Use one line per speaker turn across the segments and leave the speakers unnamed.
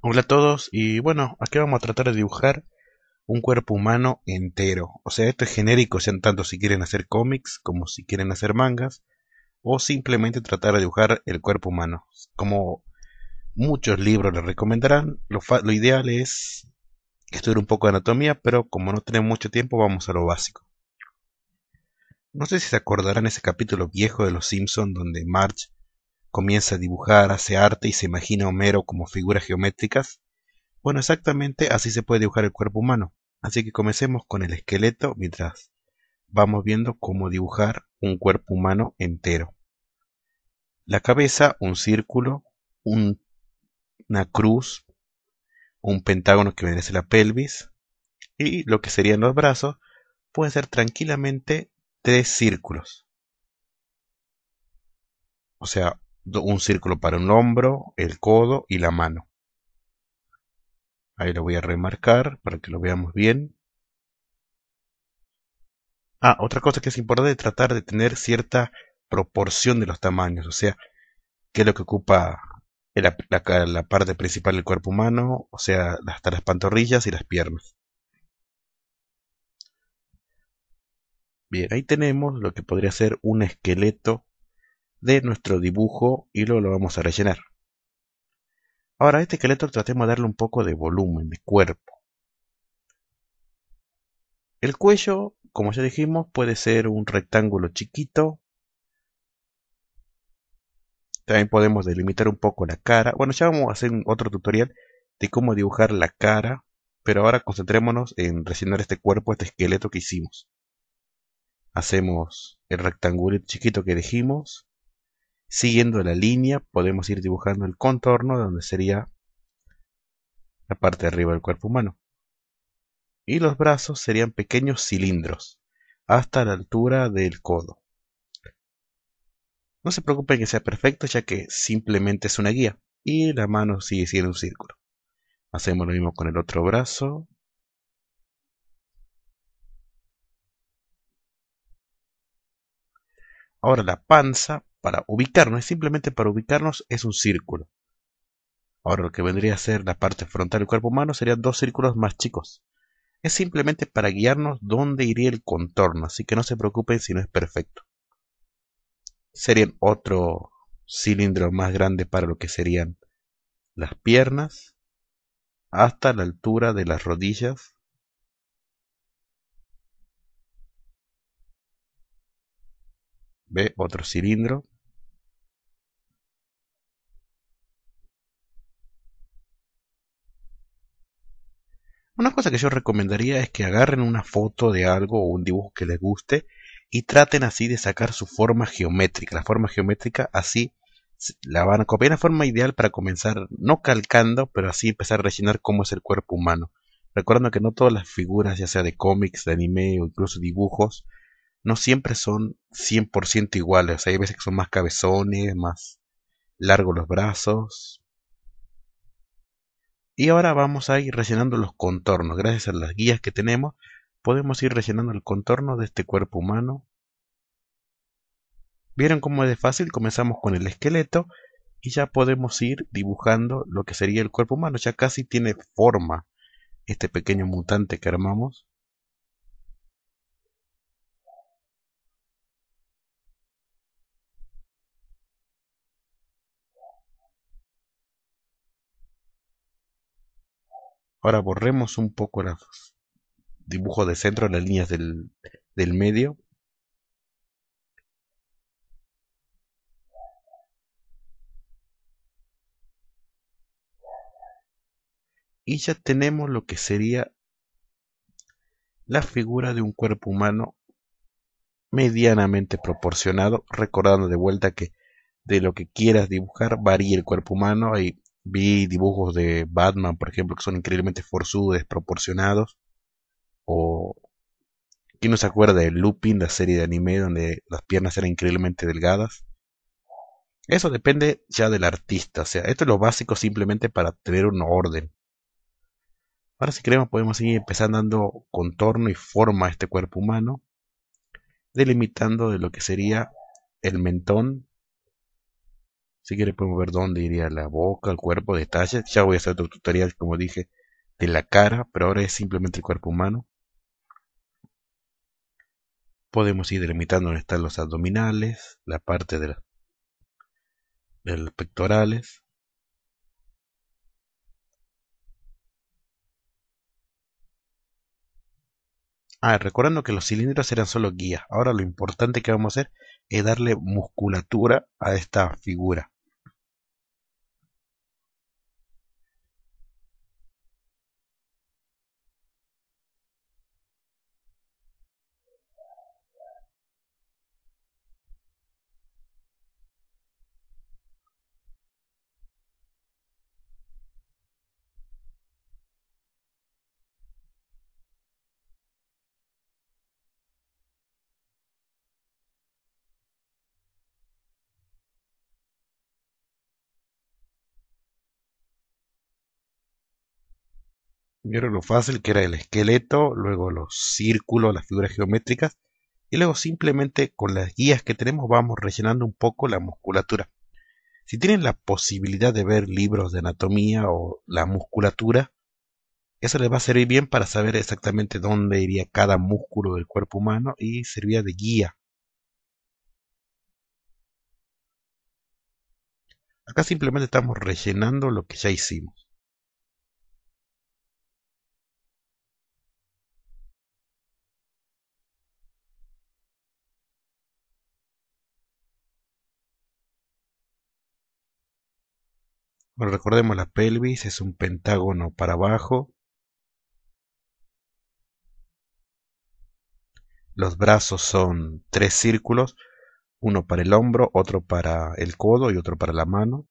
Hola a todos y bueno, aquí vamos a tratar de dibujar un cuerpo humano entero. O sea, esto es genérico, sean tanto si quieren hacer cómics como si quieren hacer mangas o simplemente tratar de dibujar el cuerpo humano. Como muchos libros les recomendarán, lo, ideal es estudiar un poco de anatomía, pero como no tenemos mucho tiempo, vamos a lo básico. No sé si se acordarán ese capítulo viejo de Los Simpsons, donde Marge comienza a dibujar, hace arte y se imagina Homero como figuras geométricas? Bueno, exactamente así se puede dibujar el cuerpo humano. Así que comencemos con el esqueleto mientras vamos viendo cómo dibujar un cuerpo humano entero. La cabeza, un círculo, una cruz, un pentágono que merece la pelvis y lo que serían los brazos puede ser tranquilamente tres círculos. O sea, un círculo para un hombro, el codo y la mano. Ahí lo voy a remarcar para que lo veamos bien. Ah, otra cosa que es importante es tratar de tener cierta proporción de los tamaños, o sea, qué es lo que ocupa la, la parte principal del cuerpo humano, o sea, hasta las pantorrillas y las piernas. Bien, ahí tenemos lo que podría ser un esqueleto de nuestro dibujo y luego lo vamos a rellenar. Ahora a este esqueleto tratemos de darle un poco de volumen, de cuerpo. El cuello, como ya dijimos, puede ser un rectángulo chiquito. También podemos delimitar un poco la cara. Bueno, ya vamos a hacer otro tutorial de cómo dibujar la cara, pero ahora concentrémonos en rellenar este cuerpo, este esqueleto que hicimos. Hacemos el rectángulo chiquito que dijimos, siguiendo la línea podemos ir dibujando el contorno de donde sería la parte de arriba del cuerpo humano. Y los brazos serían pequeños cilindros hasta la altura del codo. No se preocupen que sea perfecto ya que simplemente es una guía y la mano sigue siendo un círculo. Hacemos lo mismo con el otro brazo, Ahora la panza, para ubicarnos, simplemente para ubicarnos, es un círculo. Ahora lo que vendría a ser la parte frontal del cuerpo humano serían dos círculos más chicos. Es simplemente para guiarnos dónde iría el contorno, así que no se preocupen si no es perfecto. Serían otro cilindro más grande para lo que serían las piernas hasta la altura de las rodillas ve otro cilindro Una cosa que yo recomendaría es que agarren una foto de algo o un dibujo que les guste y traten así de sacar su forma geométrica. La forma geométrica así la van a copiar. La forma ideal para comenzar, no calcando, pero así empezar a rellenar cómo es el cuerpo humano. Recordando que no todas las figuras, ya sea de cómics, de anime o incluso dibujos, no siempre son 100% iguales. Hay veces que son más cabezones, más largos los brazos. Y ahora vamos a ir rellenando los contornos. Gracias a las guías que tenemos, podemos ir rellenando el contorno de este cuerpo humano. ¿Vieron cómo es de fácil? Comenzamos con el esqueleto y ya podemos ir dibujando lo que sería el cuerpo humano. Ya casi tiene forma este pequeño mutante que armamos. Ahora borremos un poco los dibujos de centro, las líneas del, del medio. Y ya tenemos lo que sería la figura de un cuerpo humano medianamente proporcionado, recordando de vuelta que de lo que quieras dibujar varía el cuerpo humano, y... Vi dibujos de Batman, por ejemplo, que son increíblemente forzudos, desproporcionados. O. ¿Quién no se acuerda de Lupin, la serie de anime donde las piernas eran increíblemente delgadas? Eso depende ya del artista. O sea, esto es lo básico simplemente para tener un orden. Ahora, si queremos, podemos seguir empezando dando contorno y forma a este cuerpo humano, delimitando de lo que sería el mentón, si quiere podemos ver dónde iría la boca, el cuerpo, detalles. Ya voy a hacer otro tutorial, como dije, de la cara, pero ahora es simplemente el cuerpo humano. Podemos ir delimitando dónde están los abdominales, la parte de, la, de los pectorales. Ah, recordando que los cilindros eran solo guías. Ahora lo importante que vamos a hacer es darle musculatura a esta figura. Primero lo fácil que era el esqueleto, luego los círculos, las figuras geométricas, y luego simplemente con las guías que tenemos vamos rellenando un poco la musculatura. Si tienen la posibilidad de ver libros de anatomía o la musculatura, eso les va a servir bien para saber exactamente dónde iría cada músculo del cuerpo humano y servía de guía. Acá simplemente estamos rellenando lo que ya
hicimos. recordemos la
pelvis es un pentágono para abajo. Los brazos son tres círculos, uno para el hombro, otro para el codo y otro para la mano.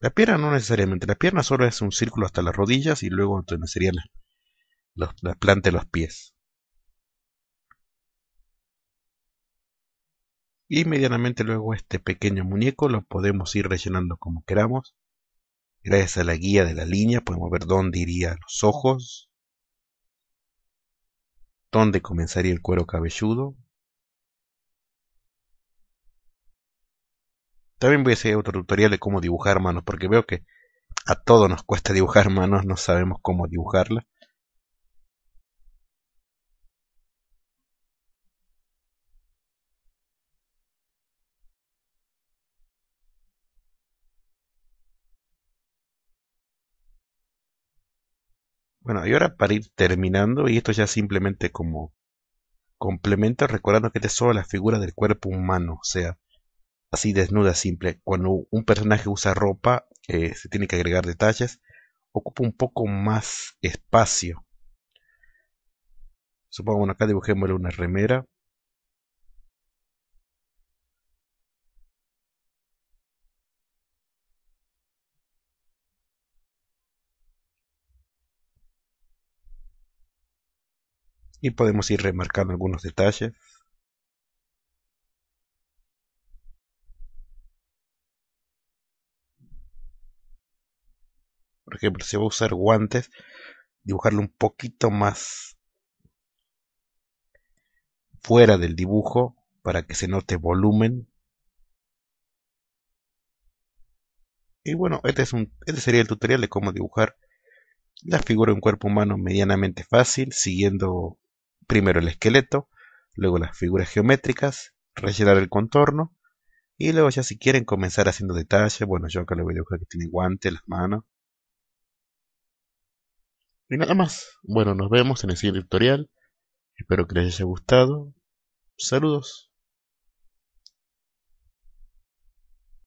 La pierna no necesariamente, la pierna solo es un círculo hasta las rodillas y luego entonces serían las, la planta de los pies. y medianamente luego este pequeño muñeco lo podemos ir rellenando como queramos. Gracias a la guía de la línea podemos ver dónde irían los ojos, dónde comenzaría el cuero cabelludo. También voy a hacer otro tutorial de cómo dibujar manos, porque veo que a todos nos cuesta dibujar manos, no sabemos cómo dibujarlas. Bueno, y ahora para ir terminando, y esto ya simplemente como complemento, recordando que te este solo la figura del cuerpo humano, o sea, así desnuda, simple. Cuando un personaje usa ropa, eh, se tiene que agregar detalles, ocupa un poco más espacio. Supongamos acá dibujémosle una remera,
y podemos ir remarcando algunos detalles.
Por ejemplo, si voy a usar guantes, dibujarlo un poquito más fuera del dibujo para que se note volumen. Y bueno, este, es un, este sería el tutorial de cómo dibujar la figura de un cuerpo humano medianamente fácil, siguiendo primero el esqueleto, luego las figuras geométricas, rellenar el contorno y luego ya si quieren comenzar haciendo detalles, bueno yo acá le voy a dibujar que tiene guante las manos. Y nada más, bueno nos vemos en el siguiente tutorial, espero que les haya gustado,
saludos.